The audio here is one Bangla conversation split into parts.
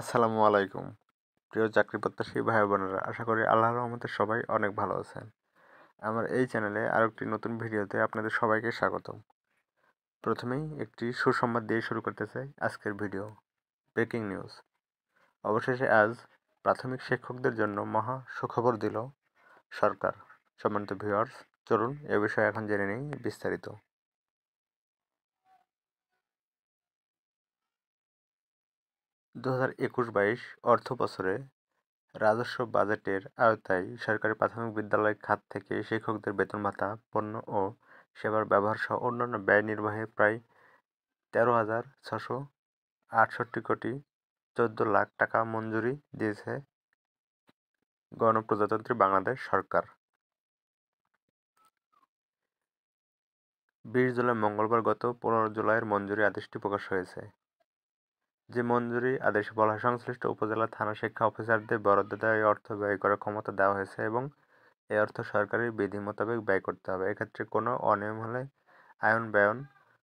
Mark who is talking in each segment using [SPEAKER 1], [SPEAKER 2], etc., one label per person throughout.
[SPEAKER 1] আসসালামু আলাইকুম প্রিয় চাকরি প্রত্যাশী ভাই বোনেরা আশা করি আল্লাহ রহমতের সবাই অনেক ভালো আছেন আমার এই চ্যানেলে আরও একটি নতুন ভিডিওতে আপনাদের সবাইকে স্বাগতম প্রথমেই একটি সুসংবাদ দিয়ে শুরু করতে চাই আজকের ভিডিও ব্রেকিং নিউজ অবশেষে আজ প্রাথমিক শিক্ষকদের জন্য মহা সুখবর দিল সরকার সম্মানিত ভিউয়ার্স চলুন এ বিষয়ে এখন জেনে নিই বিস্তারিত দু হাজার একুশ বাইশ অর্থ বছরে রাজস্ব বাজেটের আওতায় সরকারি প্রাথমিক বিদ্যালয় খাত থেকে শিক্ষকদের বেতন ভাতা পণ্য ও সেবার ব্যবহার সহ অন্যান্য ব্যয় নির্বাহে প্রায় তেরো হাজার ছশো আটষট্টি কোটি চোদ্দ লাখ টাকা মঞ্জুরি দিয়েছে গণপ্রজাতন্ত্রী বাংলাদেশ সরকার বিশ জুলাই মঙ্গলবার গত পনেরো জুলাইয়ের মঞ্জুরি আদেশটি প্রকাশ হয়েছে যে মঞ্জুরি আদেশ বলা সংশ্লিষ্ট উপজেলা থানা শিক্ষা অফিসারদের বরাদ্দ দেওয়া এই অর্থ ব্যয় করার ক্ষমতা দেওয়া হয়েছে এবং এ অর্থ সরকারের বিধি মোতাবেক ব্যয় করতে হবে এক্ষেত্রে কোনো অনিয়ম হলে আয়ন ব্যয়ন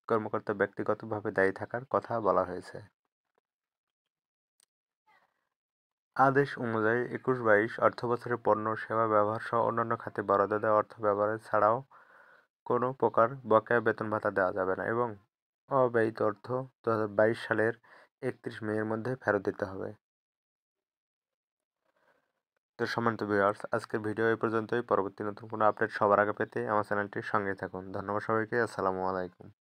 [SPEAKER 1] কর্মকর্তা ব্যক্তিগতভাবে দায়ী থাকার কথা বলা হয়েছে আদেশ অনুযায়ী একুশ বাইশ অর্থ বছরে পণ্য সেবা ব্যবহার সহ অন্যান্য খাতে বরাদ্দ দেওয়া অর্থ ব্যবহারের ছাড়াও কোনো প্রকার বকেয়া বেতন ভাতা দেওয়া যাবে না এবং অব্যয়িত অর্থ দু সালের একত্রিশ মেয়ের মধ্যে ফেরত দিতে হবে তো সম্মানিত ভিউয়ার্স আজকের ভিডিও এই পর্যন্তই পরবর্তী নতুন কোনো আপডেট সবার আগে পেতে আমার চ্যানেলটির সঙ্গে থাকুন ধন্যবাদ সবাইকে আসসালামু আলাইকুম